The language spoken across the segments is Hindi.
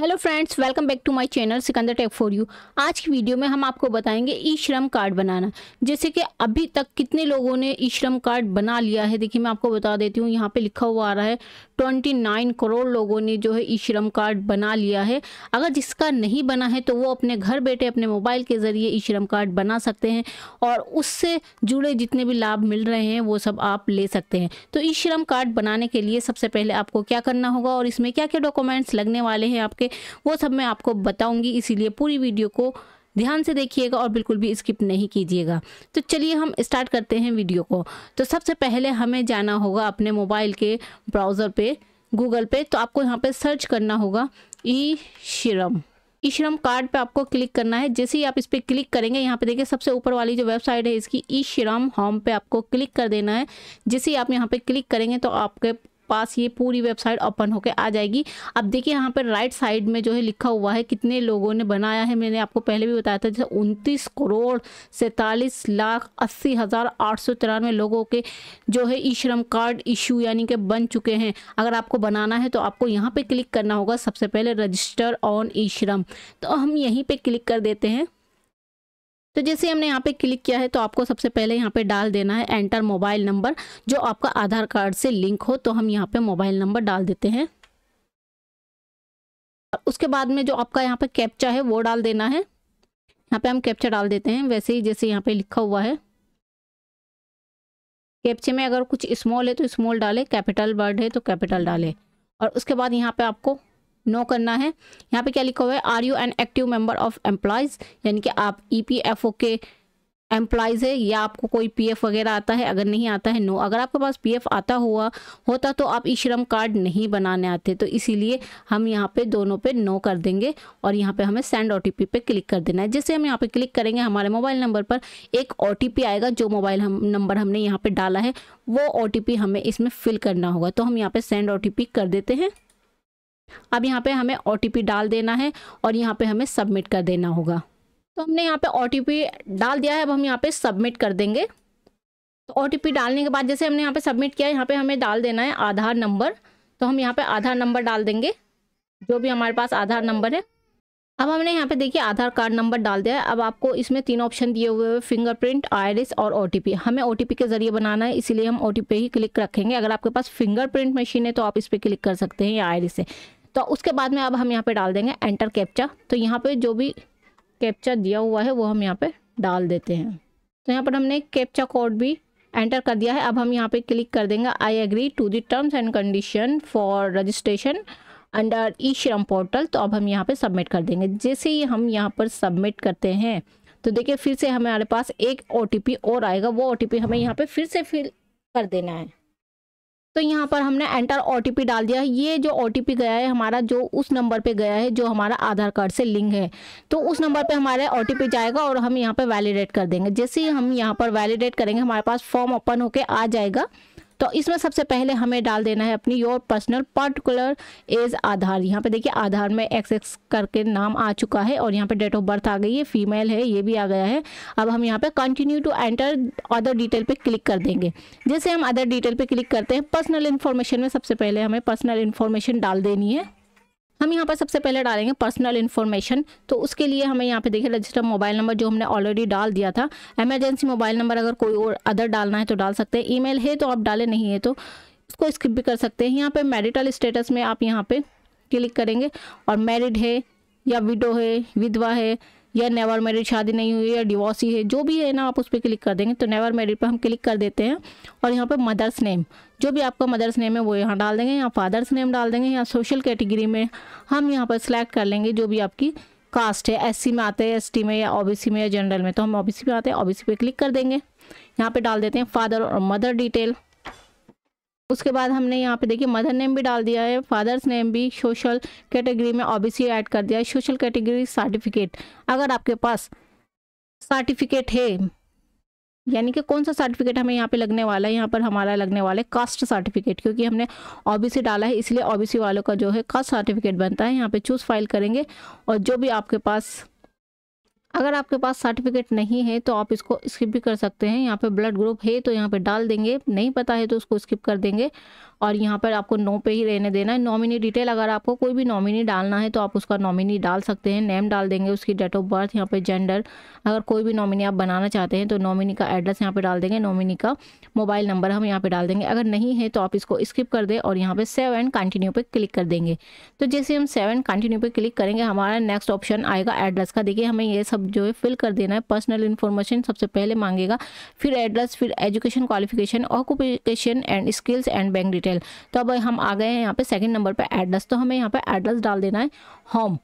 hello friends welcome back to my channel Sikandar tech for you आज की वीडियो में हम आपको बताएंगे ई श्रम कार्ड बनाना जैसे कि अभी तक कितने लोगों ने ई श्रम कार्ड बना लिया है देखिए मैं आपको बता देती हूँ यहाँ पे लिखा हुआ आ रहा है 29 करोड़ लोगों ने जो है ई श्रम कार्ड बना लिया है अगर जिसका नहीं बना है तो वो अपने घर बैठे अपने मोबाइल के ज़रिए ई श्रम कार्ड बना सकते हैं और उससे जुड़े जितने भी लाभ मिल रहे हैं वो सब आप ले सकते हैं तो ई श्रम कार्ड बनाने के लिए सबसे पहले आपको क्या करना होगा और इसमें क्या क्या डॉक्यूमेंट्स लगने वाले हैं आपके के वो सब मैं आपको बताऊंगी इसीलिए पूरी वीडियो को ध्यान से देखिएगा और बिल्कुल भी स्किप नहीं कीजिएगा तो चलिए हम स्टार्ट करते हैं वीडियो को तो सबसे पहले हमें जाना होगा अपने मोबाइल के ब्राउज़र पे गूगल पे तो आपको यहाँ पे सर्च करना होगा ई श्रम ई श्रम कार्ड पे आपको क्लिक करना है जैसे ही आप इस पर क्लिक करेंगे यहाँ पे देखिए सबसे ऊपर वाली जो वेबसाइट है इसकी ई श्रम होम पे आपको क्लिक कर देना है जैसे ही आप यहाँ पे क्लिक करेंगे तो आपके पास ये पूरी वेबसाइट ओपन होकर आ जाएगी अब देखिए यहाँ पर राइट साइड में जो है लिखा हुआ है कितने लोगों ने बनाया है मैंने आपको पहले भी बताया था जैसे उनतीस करोड़ सैंतालीस लाख अस्सी हज़ार आठ सौ तिरानवे लोगों के जो है ई श्रम कार्ड इशू यानी कि बन चुके हैं अगर आपको बनाना है तो आपको यहाँ पर क्लिक करना होगा सबसे पहले रजिस्टर ऑन ई श्रम तो हम यहीं पर क्लिक कर देते हैं तो जैसे हमने यहाँ पे क्लिक किया है तो आपको सबसे पहले यहाँ पे डाल देना है एंटर मोबाइल नंबर जो आपका आधार कार्ड से लिंक हो तो हम यहाँ पे मोबाइल नंबर डाल देते हैं उसके बाद में जो आपका यहाँ पे कैप्चा है वो डाल देना है यहाँ पे हम कैप्चा डाल देते हैं वैसे ही जैसे यहाँ पे लिखा हुआ है कैप्चे में अगर कुछ स्मॉल है तो स्मॉल डाले कैपिटल वर्ड है तो कैपिटल डाले और उसके बाद यहाँ पे आपको नो no करना है यहाँ पे क्या लिखा हुआ है are you an active member of employees यानी कि आप ईपीएफओ e के एम्प्लॉयज़ है या आपको कोई पीएफ वगैरह आता है अगर नहीं आता है नो अगर आपके पास पीएफ आता हुआ होता तो आप ई श्रम कार्ड नहीं बनाने आते तो इसीलिए हम यहाँ पे दोनों पे नो कर देंगे और यहाँ पे हमें सेंड ओटीपी पे क्लिक कर देना है जैसे हम यहाँ पे क्लिक करेंगे हमारे मोबाइल नंबर पर एक पी आएगा जो मोबाइल हम नंबर हमने यहाँ पर डाला है वो ओ हमें इसमें फिल करना होगा तो हम यहाँ पर सेंड ओ कर देते हैं अब यहाँ पे हमें ओ डाल देना है और यहाँ पे हमें सबमिट कर देना होगा तो हमने यहाँ पे ओ डाल दिया है अब हम यहाँ पे सबमिट कर देंगे तो ओ डालने के बाद जैसे हमने यहाँ पे सबमिट किया यहाँ पे हमें डाल देना है आधार नंबर तो हम यहाँ पे आधार नंबर डाल देंगे जो भी हमारे पास आधार नंबर है अब हमने यहाँ पे देखिए आधार कार्ड नंबर डाल दिया है अब आपको इसमें तीन ऑप्शन दिए हुए हैं फिंगरप्रिंट आईरिस और ओटीपी हमें ओटीपी के जरिए बनाना है इसीलिए हम ओटीपी ही क्लिक रखेंगे अगर आपके पास फिंगरप्रिंट मशीन है तो आप इस पर क्लिक कर सकते हैं या आईरिस से तो उसके बाद में अब हम यहाँ पे डाल देंगे एंटर कैप्चा तो यहाँ पे जो भी कैप्चा दिया हुआ है वो हम यहाँ पे डाल देते हैं तो यहाँ पर हमने कैप्चा कोड भी एंटर कर दिया है अब हम यहाँ पे क्लिक कर देंगे I agree to the terms and condition for registration under e Shram portal तो अब हम यहाँ पे सबमिट कर देंगे जैसे ही हम यहाँ पर सबमिट करते हैं तो देखिए फिर से हमारे पास एक ओ और आएगा वो ओ हमें यहाँ पर फिर से फिल कर देना है तो यहाँ पर हमने एंटर ओ डाल दिया ये जो ओ गया है हमारा जो उस नंबर पर गया है जो हमारा आधार कार्ड से लिंक है तो उस नंबर पर हमारे ओ जाएगा और हम यहाँ पर वैलिडेट कर देंगे जैसे ही हम यहाँ पर वैलिडेट करेंगे हमारे पास फॉर्म ओपन होकर आ जाएगा तो इसमें सबसे पहले हमें डाल देना है अपनी your personal particular as Aadhaar यहाँ पे देखिए आधार में एक्स एक्स करके नाम आ चुका है और यहाँ पे डेट ऑफ बर्थ आ गई है फीमेल है ये भी आ गया है अब हम यहाँ पे continue to enter other detail पे क्लिक कर देंगे जैसे हम अदर डिटेल पे क्लिक करते हैं पर्सनल इन्फॉर्मेशन में सबसे पहले हमें पर्सनल इन्फॉर्मेशन डाल देनी है हम यहाँ पर सबसे पहले डालेंगे पर्सनल इन्फॉर्मेशन तो उसके लिए हमें यहाँ पे देखिए रजिस्टर मोबाइल नंबर जो हमने ऑलरेडी डाल दिया था एमरजेंसी मोबाइल नंबर अगर कोई और अदर डालना है तो डाल सकते हैं ईमेल है तो आप डालें नहीं है तो उसको स्किप भी कर सकते हैं यहाँ पर मेरिटल स्टेटस में आप यहाँ पर क्लिक करेंगे और मैरिड है या विडो है विधवा है या नेवर मैरिड शादी नहीं हुई या डिवोर्स ही है जो भी है ना आप उस पर क्लिक कर देंगे तो नेवर मैरिड पर हम क्लिक कर देते हैं और यहाँ पर मदर्स नेम जो भी आपका मदर्स नेम है वो यहाँ डाल देंगे यहाँ फादर्स नेम डाल देंगे या सोशल कैटेगरी में हम यहाँ पर सिलेक्ट कर लेंगे जो भी आपकी कास्ट है एस में आते हैं एस में या ओ में या जनरल में तो हम ओ में आते हैं ओ पे क्लिक कर देंगे यहाँ पर डाल देते हैं फादर और मदर डिटेल उसके बाद हमने यहाँ पे देखिए मदर नेम भी डाल दिया है फादर्स नेम भी सोशल कैटेगरी में ओबीसी ऐड कर दिया है सोशल कैटेगरी सर्टिफिकेट अगर आपके पास सर्टिफिकेट है यानी कि कौन सा सर्टिफिकेट हमें यहाँ पे लगने वाला है यहाँ पर हमारा लगने वाला है कास्ट सर्टिफिकेट क्योंकि हमने ओबीसी डाला है इसलिए ओबीसी वालों का जो है कास्ट सर्टिफिकेट बनता है यहाँ पे चूज़ फाइल करेंगे और जो भी आपके पास अगर आपके पास सर्टिफिकेट नहीं है तो आप इसको स्किप भी कर सकते हैं यहाँ पे ब्लड ग्रुप है तो यहाँ पे डाल देंगे नहीं पता है तो उसको स्किप कर देंगे और यहाँ पर आपको नो पे ही रहने देना है नॉमिनी डिटेल अगर आपको कोई भी नॉमिनी डालना है तो आप उसका नॉमिनी डाल सकते हैं नेम डाल देंगे उसकी डेट ऑफ बर्थ यहाँ पे जेंडर अगर कोई भी नॉमिनी आप बनाना चाहते हैं तो नॉमिनी का एड्रेस यहाँ पे डाल देंगे नॉमिनी का मोबाइल नंबर हम यहाँ पर डाल देंगे अगर नहीं है तो आप इसको स्किप कर दें और यहाँ पर सेव एंड कंटिन्यू पर क्लिक कर देंगे तो जैसे हम सेव एंड कंटिन्यू पर क्लिक करेंगे हमारा नेक्स्ट ऑप्शन आएगा एड्रेस का देखिए हमें ये सब जो है फिल कर देना है पर्सनल इन्फॉर्मेशन सबसे पहले मांगेगा फिर एड्रेस फिर education qualification occupation and skills and bank detail सेल तो अब हम आ गए हैं यहाँ पे सेकंड नंबर पे एड्रेस तो हमें यहाँ पे एड्रेस डाल देना है होम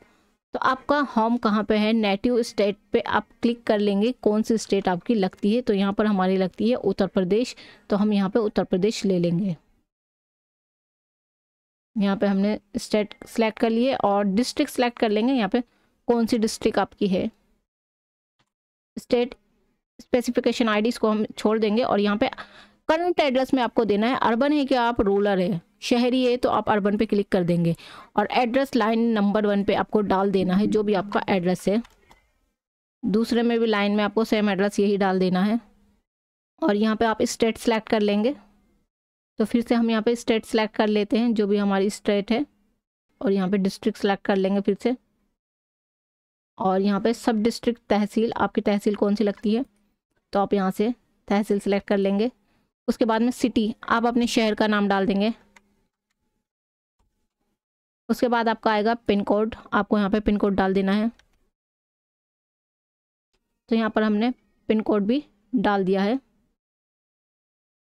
तो आपका होम कहाँ पे है नेटिव स्टेट पे आप क्लिक कर लेंगे कौन सी स्टेट आपकी लगती है तो यहाँ पर हमारी लगती है उत्तर प्रदेश तो हम यहाँ पर उत्तर प्रदेश ले लेंगे यहाँ पर हमने स्टेट सेलेक्ट कर लिए और डिस्ट्रिक्ट सेलेक्ट कर लेंगे यहाँ पर कौन सी डिस्ट्रिक्ट आपकी है स्टेट स्पेसिफिकेशन आईडी इसको हम छोड़ देंगे और यहाँ पे करंट एड्रेस में आपको देना है अर्बन है कि आप रूरल है शहरी है तो आप अर्बन पे क्लिक कर देंगे और एड्रेस लाइन नंबर वन पे आपको डाल देना है जो भी आपका एड्रेस है दूसरे में भी लाइन में आपको सेम एड्रेस यही डाल देना है और यहाँ पे आप स्टेट सेलेक्ट कर लेंगे तो फिर से हम यहाँ पे स्टेट सेलेक्ट कर लेते हैं जो भी हमारी स्टेट है और यहाँ पे डिस्ट्रिक्ट सेलेक्ट कर लेंगे फिर से और यहाँ पे सब डिस्ट्रिक्ट तहसील आपकी तहसील कौन सी लगती है तो आप यहाँ से तहसील सेलेक्ट कर लेंगे उसके बाद में सिटी आप अपने शहर का नाम डाल देंगे उसके बाद आपका आएगा पिन कोड आपको यहाँ पे पिन कोड डाल देना है तो यहाँ पर हमने पिन कोड भी डाल दिया है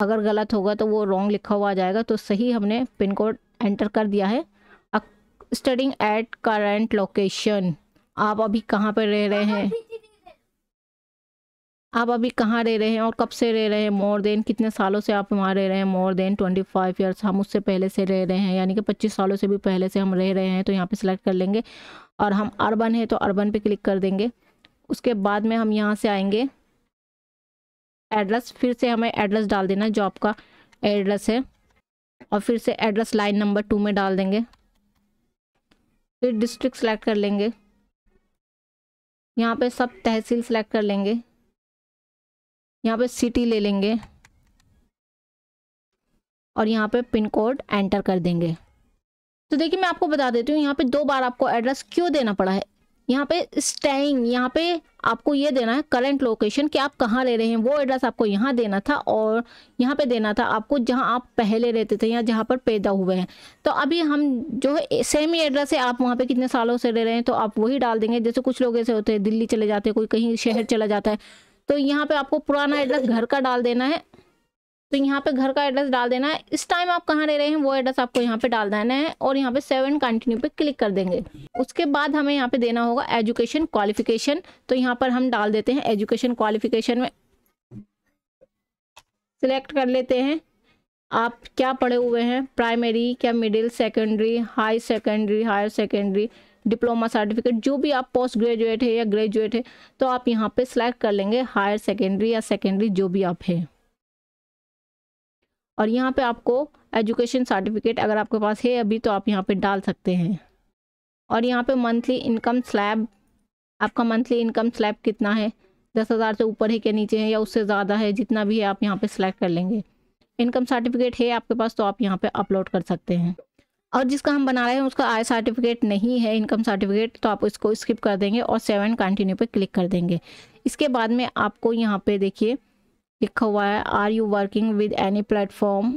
अगर गलत होगा तो वो रॉन्ग लिखा हुआ आ जाएगा तो सही हमने पिन कोड एंटर कर दिया है स्टडिंग एट करेंट लोकेशन आप अभी कहाँ पर रह रहे हैं आप अभी कहाँ रह रहे हैं और कब से रह रहे हैं मोर देन कितने सालों से आप वहाँ रह रहे हैं more than twenty five years हम उससे पहले से रह रहे हैं यानी कि पच्चीस सालों से भी पहले से हम रह रहे हैं तो यहाँ पे सिलेक्ट कर लेंगे और हम अर्बन है तो अर्बन पे क्लिक कर देंगे उसके बाद में हम यहाँ से आएंगे एड्रेस फिर से हमें एड्रेस डाल देना जो आपका एड्रेस है और फिर से एड्रेस लाइन नंबर टू में डाल देंगे फिर डिस्ट्रिक्ट सेलेक्ट कर लेंगे यहाँ पे सब तहसील सेलेक्ट कर लेंगे यहाँ पे सिटी ले लेंगे और यहाँ पे पिन कोड एंटर कर देंगे तो देखिए मैं आपको बता देती हूँ यहाँ पे दो बार आपको एड्रेस क्यों देना पड़ा है यहाँ पे स्टेइंग यहाँ पे आपको ये देना है करंट लोकेशन कि आप कहाँ ले रहे हैं वो एड्रेस आपको यहाँ देना था और यहाँ पे देना था आपको जहाँ आप पहले रहते थे या जहाँ पर पैदा हुए हैं तो अभी हम जो है सेम ही एड्रेस है आप वहाँ पे कितने सालों से रह रहे हैं तो आप वही डाल देंगे जैसे कुछ लोग ऐसे होते हैं दिल्ली चले जाते हैं कोई कहीं शहर चला जाता है तो यहाँ पे आपको पुराना एड्रेस घर का डाल देना है तो यहाँ पे घर का एड्रेस डाल देना है इस टाइम आप कहाँ रह रहे हैं वो एड्रेस आपको यहाँ पे डाल देना है और यहाँ पे सेवन कंटिन्यू पे क्लिक कर देंगे उसके बाद हमें यहाँ पे देना होगा एजुकेशन क्वालिफिकेशन तो यहाँ पर हम डाल देते हैं एजुकेशन क्वालिफिकेशन में सिलेक्ट कर लेते हैं आप क्या पढ़े हुए हैं प्राइमरी क्या middle secondary high secondary higher secondary diploma certificate जो भी आप पोस्ट ग्रेजुएट है या ग्रेजुएट है तो आप यहाँ पे सिलेक्ट कर लेंगे हायर सेकेंडरी या सेकेंडरी जो भी आप हैं और यहाँ पे आपको एजुकेशन सर्टिफिकेट अगर आपके पास है अभी तो आप यहाँ पे डाल सकते हैं और यहाँ पे मंथली इनकम स्लैब आपका मंथली इनकम स्लैब कितना है दस हज़ार से ऊपर है क्या नीचे है या उससे ज़्यादा है जितना भी है आप यहाँ पे सिलेक्ट कर लेंगे इनकम सर्टिफिकेट है आपके पास तो आप यहाँ पे अपलोड कर सकते हैं और जिसका हम बना रहे हैं उसका आय सर्टिफिकेट नहीं है इनकम सर्टिफिकेट तो आप इसको स्किप कर देंगे और सेवन कंटिन्यू पे क्लिक कर देंगे इसके बाद में आपको यहाँ पे देखिए लिखा हुआ है are you working with any platform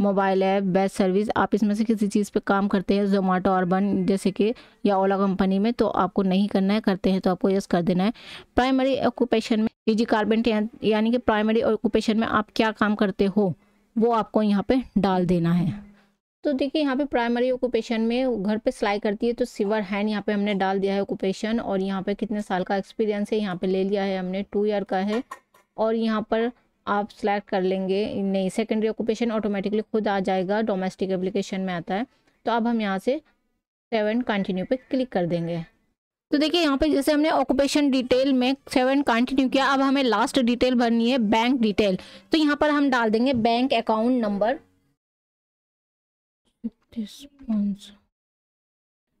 mobile app based service आप इसमें से किसी चीज़ पे काम करते हैं जोमेटो अर्बन जैसे कि या ओला कंपनी में तो आपको नहीं करना है करते हैं तो आपको यस कर देना है प्राइमरी ऑक्यूपेशन में जी कार्बेंट यानी कि प्राइमरी ऑक्यूपेशन में आप क्या काम करते हो वो आपको यहाँ पे डाल देना है तो देखिए यहाँ पे प्राइमरी ऑक्यूपेशन में घर पे सिलाई करती है तो सिवर हैंड यहाँ पे हमने डाल दिया है ऑक्यूपेशन और यहाँ पे कितने साल का एक्सपीरियंस है यहाँ पे ले लिया है हमने टू ईयर का है और यहाँ पर आप सिलेक्ट कर लेंगे नहीं सेकेंडरी ऑक्यूपेशन ऑटोमेटिकली खुद आ जाएगा डोमेस्टिक एप्लीकेशन में आता है तो अब हम यहाँ से सेवन कंटिन्यू पे क्लिक कर देंगे तो देखिए यहाँ पे जैसे हमने ऑक्यूपेशन डिटेल में सेवन कंटिन्यू किया अब हमें लास्ट डिटेल भरनी है बैंक डिटेल तो यहाँ पर हम डाल देंगे बैंक अकाउंट नंबर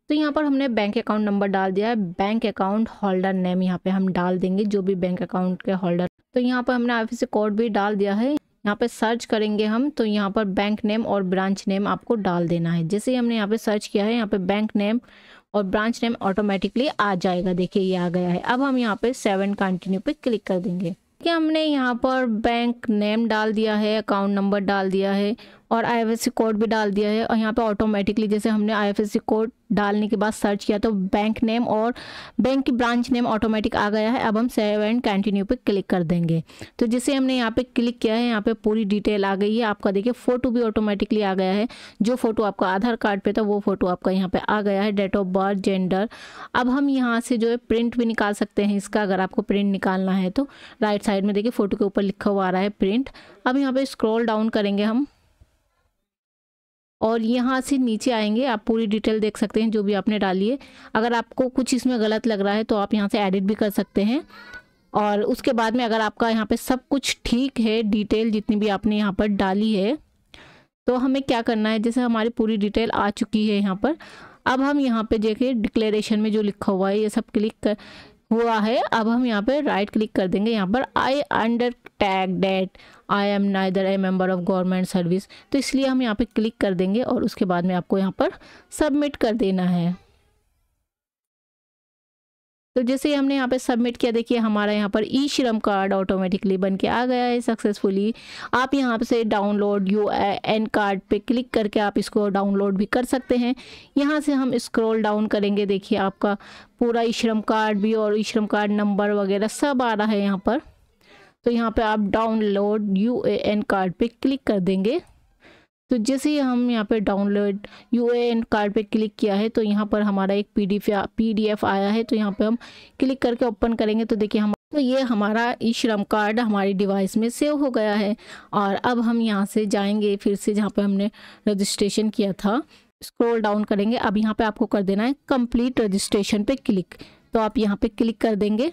तो यहाँ पर हमने बैंक अकाउंट नंबर डाल दिया है बैंक अकाउंट होल्डर नेम यहाँ पे हम डाल देंगे जो भी बैंक अकाउंट के होल्डर तो यहाँ पर हमने आई कोड भी डाल दिया है यहाँ पे सर्च करेंगे हम तो यहाँ पर बैंक नेम और ब्रांच नेम आपको डाल देना है जैसे हमने यहाँ पे सर्च किया है यहाँ पे बैंक नेम और ब्रांच नेम ऑटोमेटिकली आ जाएगा देखिए ये आ गया है अब हम यहाँ पे सेवन कंटिन्यू पे क्लिक कर देंगे कि हमने यहाँ पर बैंक नेम डाल दिया है अकाउंट नंबर डाल दिया है और आई कोड भी डाल दिया है और यहाँ पे ऑटोमेटिकली जैसे हमने आई कोड डालने के बाद सर्च किया तो बैंक नेम और बैंक की ब्रांच नेम ऑटोमेटिक आ गया है अब हम सेव एंड कंटिन्यू पे क्लिक कर देंगे तो जिसे हमने यहाँ पे क्लिक किया है यहाँ पे पूरी डिटेल आ गई है आपका देखिए फ़ोटो भी ऑटोमेटिकली आ गया है जो फ़ोटो आपका आधार कार्ड पर था वो फ़ोटो आपका यहाँ पर आ गया है डेट ऑफ बर्थ जेंडर अब हम यहाँ से जो है प्रिंट भी निकाल सकते हैं इसका अगर आपको प्रिंट निकालना है तो राइट साइड में देखिए फ़ोटो के ऊपर लिखा हुआ आ रहा है प्रिंट अब यहाँ पर स्क्रॉल डाउन करेंगे हम और यहाँ से नीचे आएंगे आप पूरी डिटेल देख सकते हैं जो भी आपने डाली है अगर आपको कुछ इसमें गलत लग रहा है तो आप यहाँ से एडिट भी कर सकते हैं और उसके बाद में अगर आपका यहाँ पे सब कुछ ठीक है डिटेल जितनी भी आपने यहाँ पर डाली है तो हमें क्या करना है जैसे हमारी पूरी डिटेल आ चुकी है यहाँ पर अब हम यहाँ पर देखिए डिक्लेरेशन में जो लिखा हुआ है ये सब क्लिक कर हुआ है अब हम यहाँ पर राइट क्लिक कर देंगे यहाँ पर I undertake that I am neither a member of government service तो इसलिए हम यहाँ पे क्लिक कर देंगे और उसके बाद में आपको यहाँ पर सबमिट कर देना है तो जैसे हमने यहाँ पे सबमिट किया देखिए हमारा यहाँ पर ई श्रम कार्ड ऑटोमेटिकली बन के आ गया है सक्सेसफुली आप यहाँ से डाउनलोड यू एन कार्ड पे क्लिक करके आप इसको डाउनलोड भी कर सकते हैं यहाँ से हम स्क्रॉल डाउन करेंगे देखिए आपका पूरा ई श्रम कार्ड भी और ई श्रम कार्ड नंबर वगैरह सब आ रहा है यहाँ पर तो यहाँ पे आप download U A N card पे क्लिक कर देंगे तो जैसे ही हम यहाँ पे download U A N card पे क्लिक किया है तो यहाँ पर हमारा एक P D P D F आया है तो यहाँ पे हम क्लिक करके ओपन करेंगे तो देखिए हम तो ये हमारा ई श्रम कार्ड हमारी डिवाइस में सेव हो गया है और अब हम यहाँ से जाएंगे फिर से जहाँ पे हमने रजिस्ट्रेशन किया था स्क्रॉल डाउन करेंगे अब यहाँ पे आपको कर देना है कंप्लीट रजिस्ट्रेशन पे क्लिक तो आप यहाँ पे क्लिक कर देंगे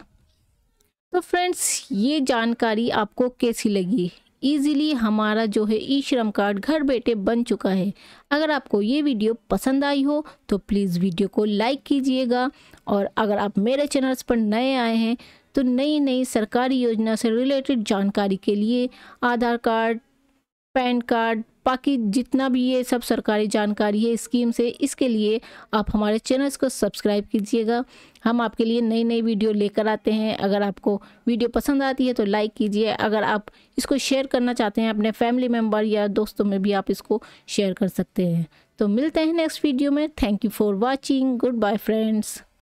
तो फ्रेंड्स ये जानकारी आपको कैसी लगी ईजिली हमारा जो है ई श्रम कार्ड घर बैठे बन चुका है अगर आपको ये वीडियो पसंद आई हो तो प्लीज़ वीडियो को लाइक कीजिएगा और अगर आप मेरे चैनल्स पर नए आए हैं तो नई नई सरकारी योजना से रिलेटेड जानकारी के लिए आधार कार्ड पैन कार्ड बाकी जितना भी ये सब सरकारी जानकारी है स्कीम से इसके लिए आप हमारे चैनल्स को सब्सक्राइब कीजिएगा हम आपके लिए नई नई वीडियो लेकर आते हैं अगर आपको वीडियो पसंद आती है तो लाइक कीजिए अगर आप इसको शेयर करना चाहते हैं अपने फैमिली मेम्बर या दोस्तों में भी आप इसको शेयर कर सकते हैं तो मिलते हैं नेक्स्ट वीडियो में thank you for watching goodbye friends